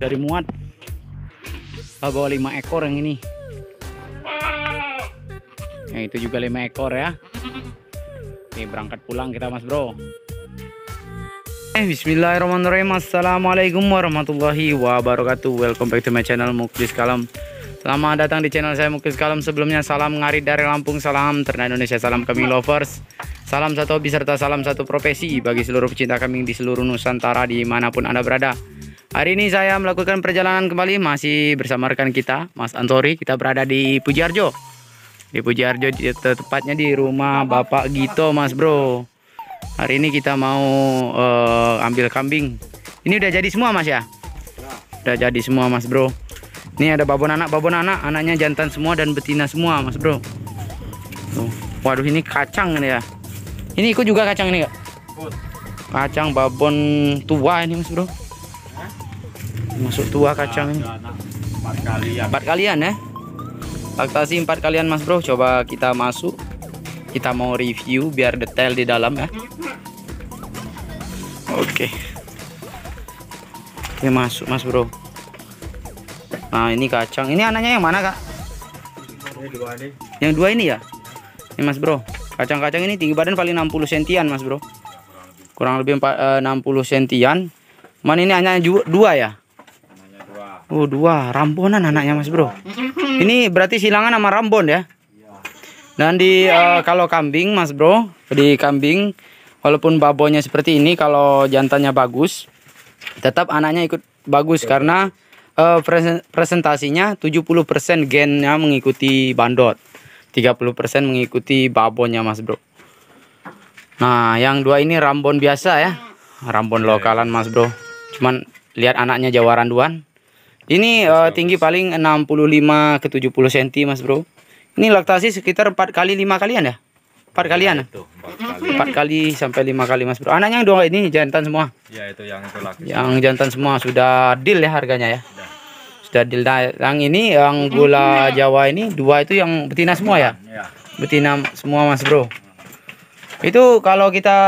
dari muat bawa 5 ekor yang ini yang itu juga lima ekor ya ini berangkat pulang kita mas bro eh, Bismillahirrahmanirrahim Assalamualaikum warahmatullahi wabarakatuh Welcome back to my channel Muklis Kalam Selamat datang di channel saya Muklis Kalam Sebelumnya salam ngarit dari Lampung Salam ternak Indonesia Salam kami lovers Salam satu hobi serta salam satu profesi Bagi seluruh pecinta kambing di seluruh Nusantara Dimanapun Anda berada Hari ini saya melakukan perjalanan kembali masih bersama rekan kita Mas Antori. Kita berada di Pujarjo. Di Pujarjo tepatnya di rumah Bapak Gito Mas Bro. Hari ini kita mau uh, ambil kambing. Ini udah jadi semua Mas ya? Udah jadi semua Mas Bro. Ini ada babon anak, babon anak, anaknya jantan semua dan betina semua Mas Bro. Tuh. Waduh ini kacang ini ya. Ini ikut juga kacang ini kak? Kacang babon tua ini Mas Bro masuk tua kacang ini empat kalian empat kalian ya laktasi empat kalian mas bro coba kita masuk kita mau review biar detail di dalam ya oke ini masuk mas bro nah ini kacang ini anaknya yang mana kak yang dua ini, ya ini mas bro kacang-kacang ini tinggi badan paling 60 sentian mas bro kurang lebih empat eh, enam 60 sentian man ini hanya dua ya Oh dua Rambonan anaknya mas bro Ini berarti silangan sama Rambon ya Dan di uh, kalau kambing mas bro Di kambing Walaupun babonya seperti ini Kalau jantannya bagus Tetap anaknya ikut bagus Karena uh, presentasinya 70% gennya mengikuti bandot 30% mengikuti babonnya mas bro Nah yang dua ini Rambon biasa ya Rambon lokalan mas bro Cuman lihat anaknya jawaran duan ini uh, tinggi paling 65 ke 70 cm Mas Bro. Ini laktasi sekitar 4 kali 5 kalian ya? 4 iya, ya, kalian. Itu, 4 kali. 4 kali sampai 5 kali Mas Bro. Anaknya yang dua ini jantan semua. Ya itu yang itu laki. Yang jantan semua sudah deal ya harganya ya. Sudah. Sudah deal. Nah, yang ini yang gula Jawa ini dua itu yang betina semua ya? ya. Betina semua Mas Bro. Itu kalau kita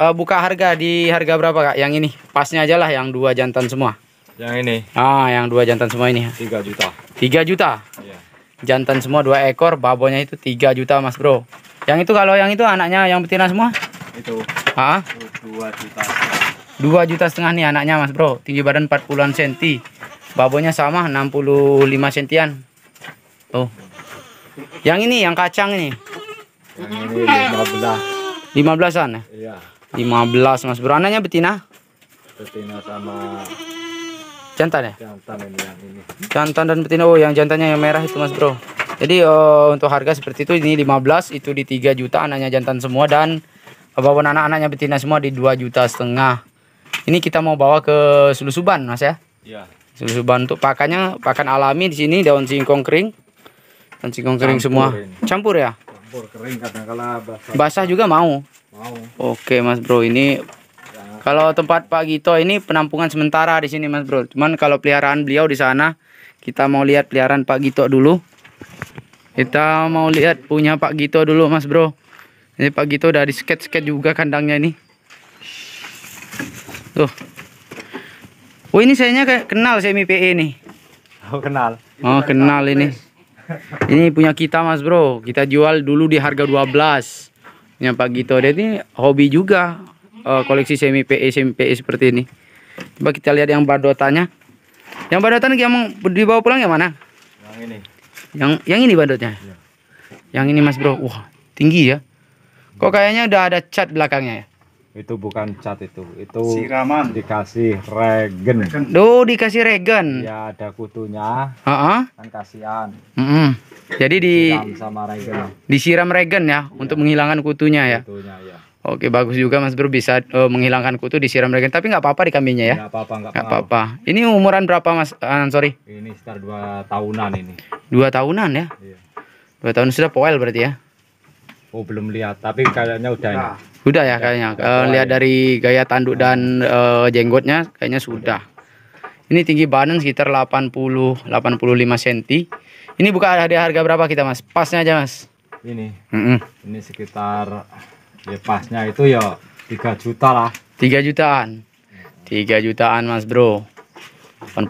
uh, buka harga di harga berapa Kak? Yang ini pasnya aja lah yang dua jantan semua. Yang ini. Ah, yang dua jantan semua ini. tiga juta. tiga juta? Iya. Jantan semua dua ekor, babonnya itu tiga juta, Mas Bro. Yang itu kalau yang itu anaknya yang betina semua? Itu. Ah? 2 juta. dua juta setengah nih anaknya, Mas Bro. Tinggi badan 40-an senti. Babonnya sama enam puluh lima sentian. Tuh. Yang ini yang kacang ini. Yang ini 15. 15-an ya? Iya. 15 Mas Bro. Anaknya betina? Betina sama Jantan ya? Jantan ini yang ini. Jantan dan betina. Oh, yang jantannya yang merah itu Mas Bro. Jadi uh, untuk harga seperti itu ini 15 itu di 3 juta anaknya jantan semua dan bawa anak-anaknya betina semua di 2 juta setengah. Ini kita mau bawa ke Sulusuban, Mas ya? Iya. Sulusuban untuk pakannya pakan alami di sini daun singkong kering. Daun singkong kering Campur semua. Ini. Campur ya? Campur kering kadang kala basah. Basah juga mau. Mau. Oke, Mas Bro, ini kalau tempat Pak Gito ini penampungan sementara di sini Mas Bro. Cuman kalau peliharaan beliau di sana, kita mau lihat peliharaan Pak Gito dulu. Kita mau lihat punya Pak Gito dulu Mas Bro. Ini Pak Gito dari sket-sket juga kandangnya ini. Tuh. Oh ini sayanya kayak kenal semi PE ini. Oh kenal. Oh kenal ini. Ini punya kita Mas Bro. Kita jual dulu di harga 12. Yang Pak Gito dia ini hobi juga uh, koleksi semi PE semi PE seperti ini. Coba kita lihat yang badotannya. Yang badotan yang dibawa pulang yang mana? Yang ini. Yang yang ini badotnya. Ya. Yang ini Mas Bro. Wah, tinggi ya. Kok kayaknya udah ada cat belakangnya ya? Itu bukan cat itu. Itu siraman dikasih regen. Duh, dikasih regen. Ya ada kutunya. Heeh. Uh -uh. Kan kasihan. Mm -hmm. Jadi di disiram sama regen. Disiram regen ya, ya. untuk iya. menghilangkan kutunya ya. Kutunya ya. Oke bagus juga Mas Bro bisa uh, menghilangkan kutu di siram regen tapi nggak apa-apa di kambingnya ya. Nggak apa-apa nggak apa-apa. Ini umuran berapa Mas eh, sorry Ini sekitar dua tahunan ini. Dua tahunan ya? Iya. Dua tahun sudah poel berarti ya? Oh belum lihat tapi kayaknya udah. Nah. Udah ya kayaknya. Ya, uh, lihat dari gaya tanduk dan uh, jenggotnya kayaknya sudah. Udah. Ini tinggi badan sekitar 80 85 cm. Ini buka ada harga berapa kita Mas? Pasnya aja Mas. Ini. Mm -mm. Ini sekitar ya pasnya itu ya 3 juta lah 3 jutaan 3 jutaan mas bro 885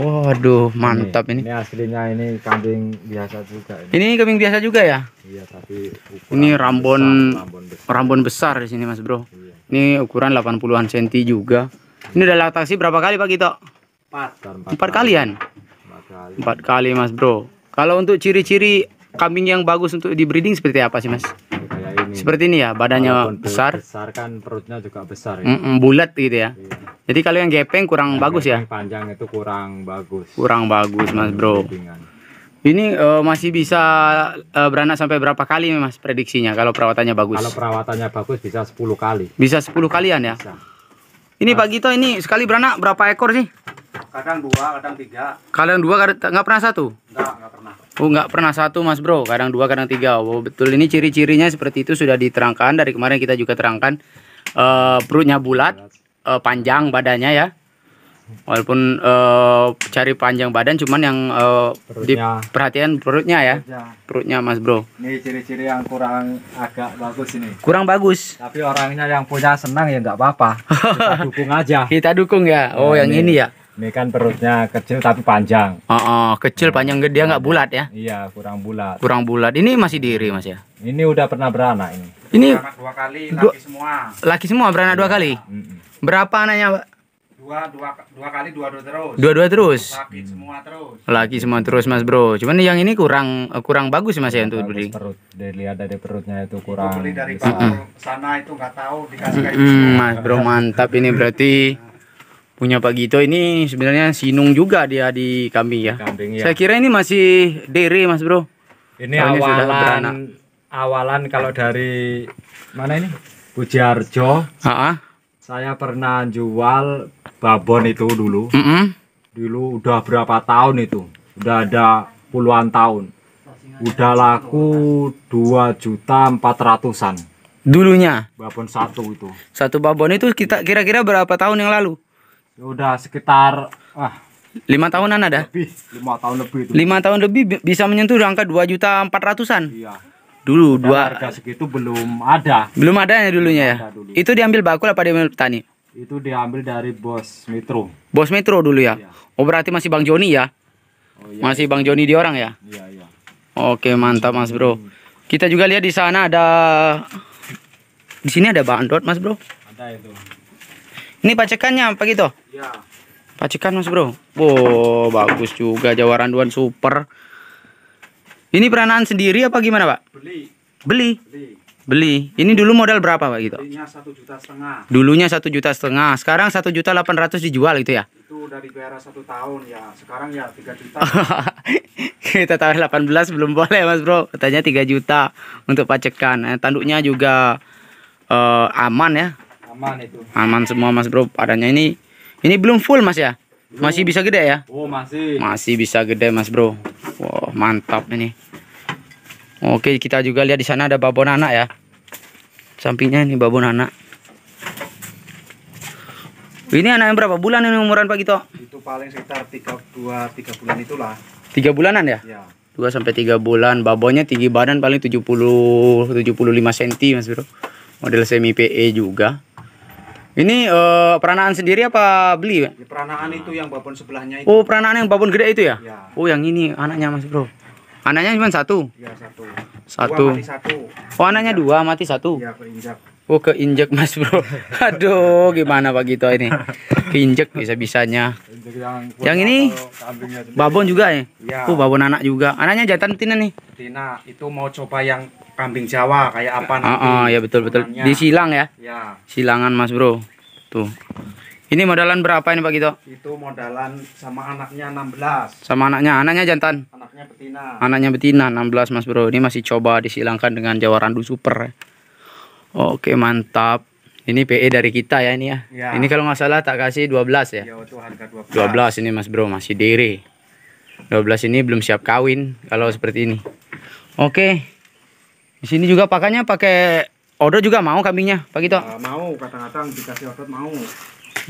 waduh mantap ini, ini ini aslinya ini kambing biasa juga ini, ini kambing biasa juga ya iya tapi ini rambon besar, rambon, besar. rambon besar di sini mas bro iya. ini ukuran 80an cm juga ini udah laktasi berapa kali pak Gito? 4 4 kali kalian 4 kali. empat kali mas bro kalau untuk ciri-ciri kambing yang bagus untuk di breeding seperti apa sih mas? ini. Seperti ini ya, badannya besar. Besar kan perutnya juga besar ya. Mm -mm, bulat gitu ya. Iya. Jadi kalau yang gepeng kurang yang bagus ya? gepeng ya. Panjang itu kurang bagus. Kurang bagus, Mas Bro. Ini uh, masih bisa uh, beranak sampai berapa kali Mas prediksinya kalau perawatannya bagus? Kalau perawatannya bagus bisa 10 kali. Bisa 10 kalian ya? Bisa. Ini Pak Gito ini sekali beranak berapa ekor sih? Kadang dua, kadang tiga. Kadang dua, nggak pernah satu? Nggak, nggak pernah. Oh nggak pernah satu mas bro, kadang dua kadang tiga. Oh betul ini ciri-cirinya seperti itu sudah diterangkan dari kemarin kita juga terangkan uh, perutnya bulat, uh, panjang badannya ya. Walaupun uh, cari panjang badan cuman yang uh, perutnya. diperhatikan perutnya ya, perutnya. mas bro. Ini ciri-ciri yang kurang agak bagus ini. Kurang bagus. Tapi orangnya yang punya senang ya nggak apa-apa. dukung aja. Kita dukung ya. Oh nah, yang ini, ini ya ini kan perutnya kecil tapi panjang. Oh, oh kecil nah, panjang gede nggak bulat ya? Iya, kurang bulat. Kurang bulat. Ini masih diri Mas ya? Ini udah pernah beranak ini. Ini beranak dua kali laki dua, semua. Laki semua beranak dua, dua iya. kali. Mm -mm. Berapa anaknya, Pak? Dua, dua, dua kali dua dua terus. Dua dua terus. Laki hmm. semua terus. Laki semua terus Mas Bro. Cuman yang ini kurang eh, kurang bagus Mas ya untuk beli. Perut dilihat dari perutnya itu kurang. Itu beli dari mm -mm. sana itu nggak tahu dikasih mm -mm, Mas Bro mantap ini berarti punya Pak Gito ini sebenarnya sinung juga dia di kami ya. Kambing, ya. Saya kira ini masih dere Mas Bro. Ini Soalnya awalan awalan kalau dari mana ini? Bujarjo. Heeh. Saya pernah jual babon itu dulu. Mm -hmm. Dulu udah berapa tahun itu? Udah ada puluhan tahun. Udah laku 2 juta 400-an. Dulunya? Babon satu itu. Satu babon itu kita kira-kira berapa tahun yang lalu? ya udah sekitar ah lima tahunan ada lebih lima tahun lebih itu. lima tahun lebih bisa menyentuh angka dua juta empat ratusan iya dulu Dan dua harga segitu belum ada belum ada ya dulunya ya dulu. itu diambil bakul apa diambil petani itu diambil dari bos metro bos metro dulu ya iya. oh berarti masih bang joni ya oh, iya. masih bang joni di orang ya iya, iya. oke mantap mas bro hmm. kita juga lihat di sana ada di sini ada bandot mas bro ada itu ini pacekannya apa gitu? Ya. Pacekan Mas Bro. Wow, bagus juga jawaran duan super. Ini peranan sendiri apa gimana, Pak? Beli. Beli. Beli. Beli. Ini dulu modal berapa, Pak gitu? Dulunya satu juta setengah. Dulunya satu juta setengah. Sekarang satu juta delapan ratus dijual gitu ya? Itu dari biara satu tahun ya. Sekarang ya tiga juta. Kita tahun delapan belas belum boleh, Mas Bro. Katanya tiga juta untuk pacekan. Eh, tanduknya juga uh, aman ya aman itu aman semua mas bro adanya ini ini belum full mas ya belum. masih bisa gede ya oh masih masih bisa gede mas bro wow mantap ini oke kita juga lihat di sana ada babon anak ya sampingnya ini babon anak ini anak yang berapa bulan ini umuran Pak Gito? Itu paling sekitar 3 dua 3 bulan itulah. 3 bulanan ya? Iya. 2 sampai 3 bulan. Babonnya tinggi badan paling 70 75 cm Mas Bro. Model semi PE juga. Ini uh, peranaan sendiri apa beli, Ya, peranaan itu yang babon sebelahnya itu. Oh, peranaan yang babon gede itu ya? ya. Oh, yang ini anaknya Mas Bro. Anaknya cuma satu? Ya, satu. Satu. mati satu. Oh, anaknya dua mati satu. Iya, keinjak. Oh, keinjak Mas Bro. Aduh, gimana Pak Gito ini? Keinjak bisa-bisanya. Yang, yang ini babon juga ya? ya? Oh, babon anak juga. Anaknya jantan betina nih. Betina, itu mau coba yang kambing Jawa kayak apa ah, ah, nanti. Uh, uh, ya betul betul. Di ya. Ya. Silangan Mas Bro. Tuh. Ini modalan berapa ini Pak Gito? Itu modalan sama anaknya 16. Sama anaknya, anaknya jantan. Anaknya betina. Anaknya betina 16 Mas Bro. Ini masih coba disilangkan dengan Jawa Randu Super. Oke, mantap. Ini PE dari kita ya ini ya. ya. Ini kalau nggak salah tak kasih 12 ya. Ya, itu harga 12. 12 ini Mas Bro, masih diri. 12 ini belum siap kawin kalau seperti ini. Oke. Di sini juga pakainya pakai odot juga mau kambingnya, Pak Gito? Uh, mau, kata kadang dikasih odot mau.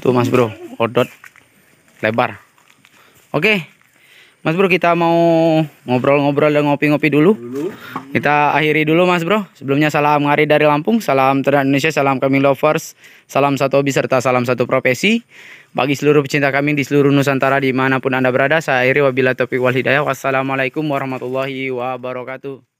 Tuh Mas Bro, odot lebar. Oke. Mas Bro, kita mau ngobrol-ngobrol dan ngopi-ngopi dulu. dulu. Kita akhiri dulu Mas Bro. Sebelumnya salam hari dari Lampung, salam terhadap Indonesia, salam kami lovers, salam satu hobi serta salam satu profesi. Bagi seluruh pecinta kami di seluruh Nusantara dimanapun Anda berada, saya akhiri wabila topik wal hidayah. Wassalamualaikum warahmatullahi wabarakatuh.